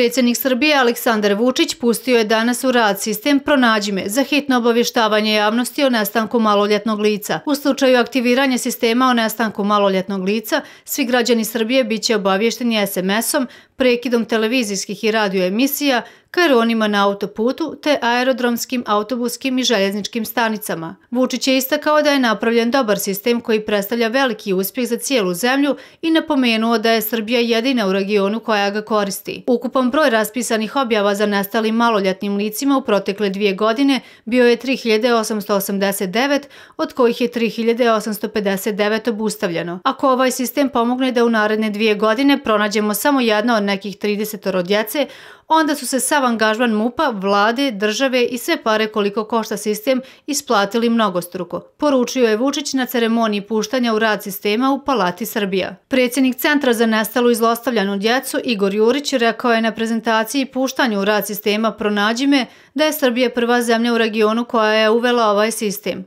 Predsjednik Srbije Aleksandar Vučić pustio je danas u rad sistem pronađime za hitno obavještavanje javnosti o nestanku maloljetnog lica. U slučaju aktiviranja sistema o nestanku maloljetnog lica, svi građani Srbije bit će obavješteni SMS-om, prekidom televizijskih i radioemisija, karonima na autoputu te aerodromskim, autobuskim i željezničkim stanicama. Vučić je istakao da je napravljen dobar sistem koji predstavlja veliki uspjeh za cijelu zemlju i napomenuo da je Srbija jedina u regionu koja ga koristi. Ukupan broj raspisanih objava za nestali maloljetnim licima u protekle dvije godine bio je 3889, od kojih je 3859 obustavljeno. Ako ovaj sistem pomogne da u naredne dvije godine pronađemo samo jedno od nekih 30 rodjece, onda su se samo sav angažman MUPA, vlade, države i sve pare koliko košta sistem isplatili mnogo struko. poručio je Vučić na ceremoniji puštanja u rad sistema u Palati Srbija. Predsjednik Centra za nestalu i zlostavljanu djecu Igor Jurić rekao je na prezentaciji puštanju u rad sistema Pronađime da je Srbija prva zemlja u regionu koja je uvela ovaj sistem.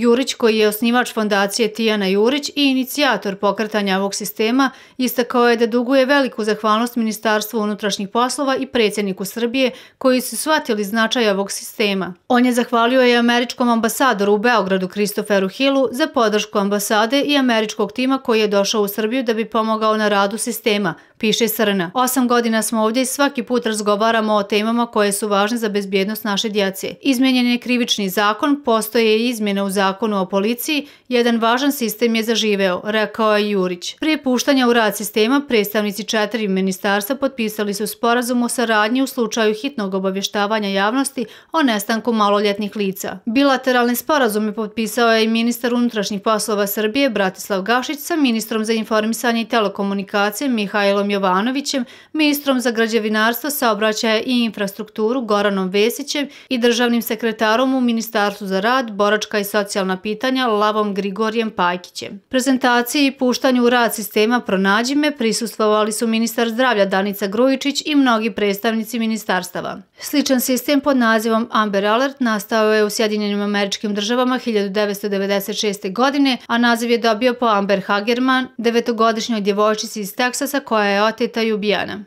Jurić, koji je osnivač fondacije Tijana Jurić i inicijator pokretanja ovog sistema, istakao je da duguje veliku zahvalnost Ministarstvu unutrašnjih poslova i predsjedniku Srbije, koji su shvatili značaj ovog sistema. On je zahvalio i američkom ambasadoru u Beogradu, Kristoferu Hillu, za podršku ambasade i američkog tima koji je došao u Srbiju da bi pomogao na radu sistema – piše Srna. Osam godina smo ovdje i svaki put razgovaramo o temama koje su važne za bezbjednost naše djece. Izmjenjen je krivični zakon, postoje i izmjena u zakonu o policiji, jedan važan sistem je zaživeo, rekao je Jurić. Prije puštanja u rad sistema, predstavnici četiri ministarstva potpisali su sporazum o saradnji u slučaju hitnog obavještavanja javnosti o nestanku maloljetnih lica. Bilateralni sporazum je potpisao i ministar unutrašnjih poslova Srbije, Bratislav Gašić, sa ministrom za informisanje i telekomunikacije, Mihajlom Jovanovićem, ministrom za građevinarstvo saobraćaja i infrastrukturu Goranom Vesićem i državnim sekretarom u Ministarstvu za rad, boračka i socijalna pitanja Lavom Grigorijem Pajkićem. Prezentaciji i puštanju u rad sistema Pronađime prisustvovali su ministar zdravlja Danica Grujičić i mnogi predstavnici ministarstava. Sličan sistem pod nazivom Amber Alert nastao je u Sjedinjenim američkim državama 1996. godine, a naziv je dobio po Amber Hagerman, devetogodišnjoj djevojčici iz Teksasa koja je tvoja teta Ljubljana.